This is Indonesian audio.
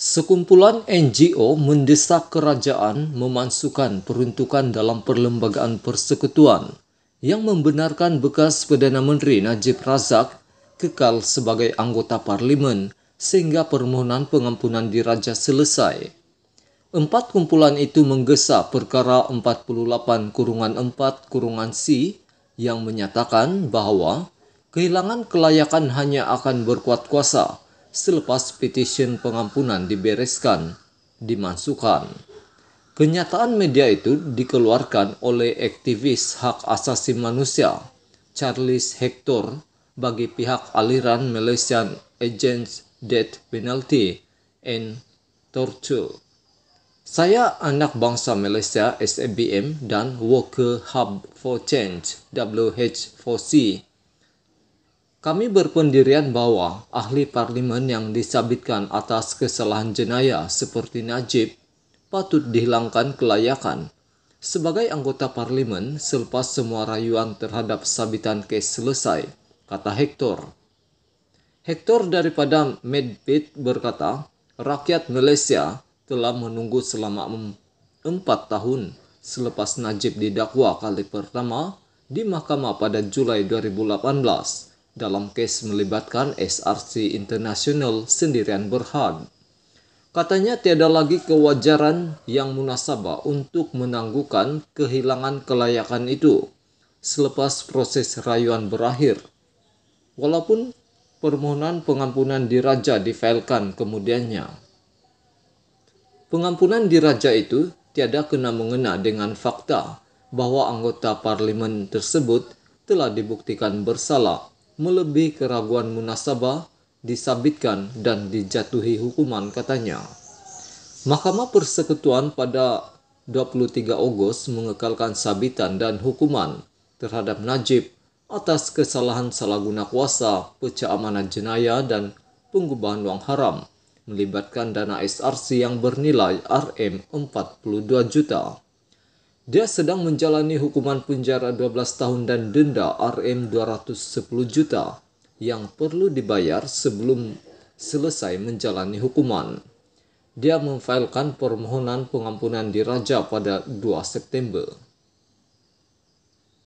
Sekumpulan NGO mendesak kerajaan memasukkan peruntukan dalam perlembagaan persekutuan yang membenarkan bekas Perdana Menteri Najib Razak kekal sebagai anggota parlimen sehingga permohonan pengampunan diraja selesai. Empat kumpulan itu menggesa perkara 48 kurungan 4 kurungan C yang menyatakan bahwa kehilangan kelayakan hanya akan berkuat kuasa selepas petition pengampunan dibereskan, dimasukkan. Kenyataan media itu dikeluarkan oleh aktivis hak asasi manusia Charles Hector bagi pihak aliran Malaysian Agents Death Penalty and Torture. Saya anak bangsa Malaysia SMBM dan Worker Hub for Change WH4C kami berpendirian bahwa ahli parlimen yang disabitkan atas kesalahan jenayah seperti Najib patut dihilangkan kelayakan. Sebagai anggota parlimen, selepas semua rayuan terhadap sabitan kes selesai, kata Hector. Hector daripada Medved berkata, rakyat Malaysia telah menunggu selama empat tahun selepas Najib didakwa kali pertama di mahkamah pada Julai 2018 dalam kes melibatkan SRC International sendirian Berhad. Katanya tiada lagi kewajaran yang munasabah untuk menangguhkan kehilangan kelayakan itu selepas proses rayuan berakhir. Walaupun permohonan pengampunan diraja difailkan kemudiannya. Pengampunan diraja itu tiada kena mengena dengan fakta bahwa anggota parlimen tersebut telah dibuktikan bersalah melebihi keraguan munasabah, disabitkan dan dijatuhi hukuman katanya. Mahkamah Persekutuan pada 23 Agustus mengekalkan sabitan dan hukuman terhadap Najib atas kesalahan salah guna kuasa, pecah amanah jenayah dan penggubahan uang haram melibatkan dana SRC yang bernilai RM 42 juta. Dia sedang menjalani hukuman penjara 12 tahun dan denda RM 210 juta yang perlu dibayar sebelum selesai menjalani hukuman. Dia memfailkan permohonan pengampunan diraja pada 2 September.